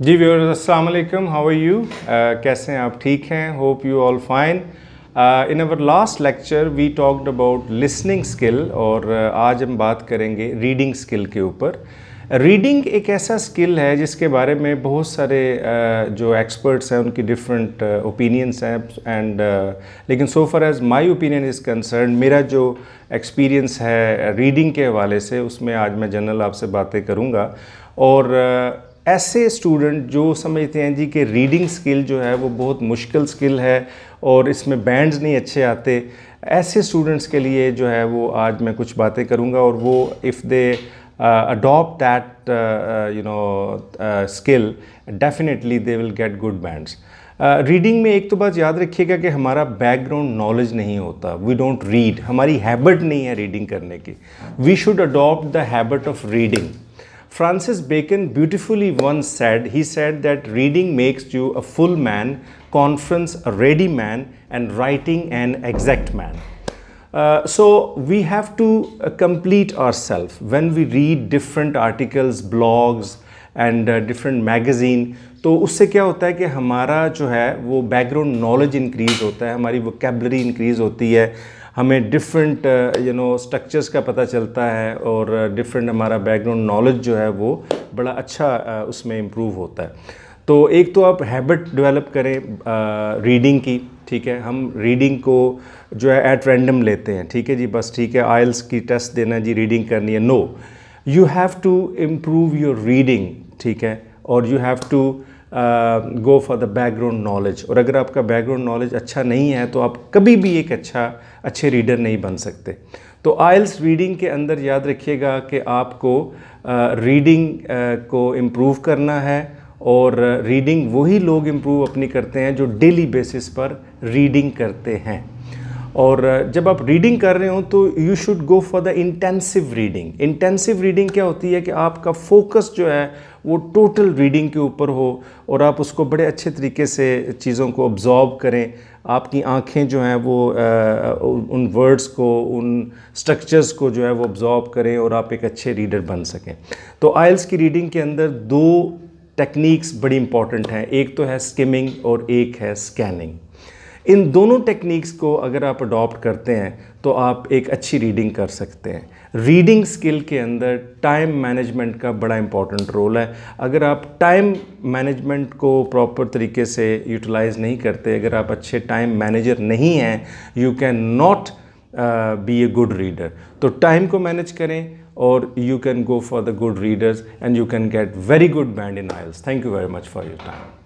जी viewers अस्सलाम वालेकुम how are you कैसे हैं आप ठीक हैं hope you all fine in our last lecture we talked about listening skill और uh, आज हम बात करेंगे रीडिंग स्किल के ऊपर रीडिंग uh, एक ऐसा स्किल है जिसके बारे में बहुत सारे uh, जो एक्सपर्ट्स हैं उनकी डिफरेंट ओपिनियंस uh, हैं एंड uh, लेकिन so far as my opinion is concern मेरा जो एक्सपीरियंस है रीडिंग के हवाले से उसमें आज मैं जनरल आपसे बातें करूँगा और uh, ऐसे स्टूडेंट जो समझते हैं जी कि रीडिंग स्किल जो है वो बहुत मुश्किल स्किल है और इसमें बैंड्स नहीं अच्छे आते ऐसे स्टूडेंट्स के लिए जो है वो आज मैं कुछ बातें करूँगा और वो if they adopt that uh, you know uh, skill definitely they will get reading uh, में एक तो बात याद रखिएगा कि हमारा बैकग्राउंड नॉलेज नहीं होता वी डोंट रीड हमारी हैबिट नहीं है रीडिंग करने की we should adopt the habit of reading Francis Bacon beautifully once said, he said that reading makes you a full man, conference a ready man, and writing an exact man. Uh, so we have to uh, complete ourselves when we read different articles, blogs and uh, different magazine तो उससे क्या होता है कि हमारा जो है वो बैकग्राउंड नॉलेज इंक्रीज़ होता है हमारी वो कैबलरी इंक्रीज़ होती है हमें डिफरेंट यू नो स्ट्रक्चर्स का पता चलता है और डिफरेंट uh, हमारा बैकग्राउंड नॉलेज जो है वो बड़ा अच्छा uh, उसमें इम्प्रूव होता है तो एक तो आप हैबिट डेवलप करें रीडिंग uh, की ठीक है हम रीडिंग को जो है एट रैंडम लेते हैं ठीक है जी बस ठीक है आयल्स की टेस्ट देना जी रीडिंग करनी है no you have to improve your reading ठीक है और you have to go for the background knowledge और अगर आपका बैकग्राउंड नॉलेज अच्छा नहीं है तो आप कभी भी एक अच्छा अच्छे रीडर नहीं बन सकते तो आयल्स रीडिंग के अंदर याद रखिएगा कि आपको रीडिंग uh, uh, को इम्प्रूव करना है और रीडिंग वही लोग इम्प्रूव अपनी करते हैं जो डेली बेसिस पर रीडिंग करते हैं और जब आप रीडिंग कर रहे हो तो you should go for the intensive reading intensive reading क्या होती है कि आपका फोकस जो है वो टोटल रीडिंग के ऊपर हो और आप उसको बड़े अच्छे तरीके से चीज़ों को ऑब्ज़ॉर्व करें आपकी आंखें जो हैं वो आ, उन वर्ड्स को उन स्ट्रक्चर्स को जो है वो ऑब्ज़ॉर्व करें और आप एक अच्छे रीडर बन सकें तो आयल्स की रीडिंग के अंदर दो टेक्निक्स बड़ी इंपॉर्टेंट हैं एक तो है स्किमिंग और एक है स्कैनिंग इन दोनों टेक्निक्स को अगर आप अडॉप्ट करते हैं तो आप एक अच्छी रीडिंग कर सकते हैं रीडिंग स्किल के अंदर टाइम मैनेजमेंट का बड़ा इंपॉर्टेंट रोल है अगर आप टाइम मैनेजमेंट को प्रॉपर तरीके से यूटिलाइज नहीं करते अगर आप अच्छे टाइम मैनेजर नहीं हैं you can not be a good reader तो टाइम को मैनेज करें और you can go for the good readers and you can get very good band in IELTS thank you very much for your time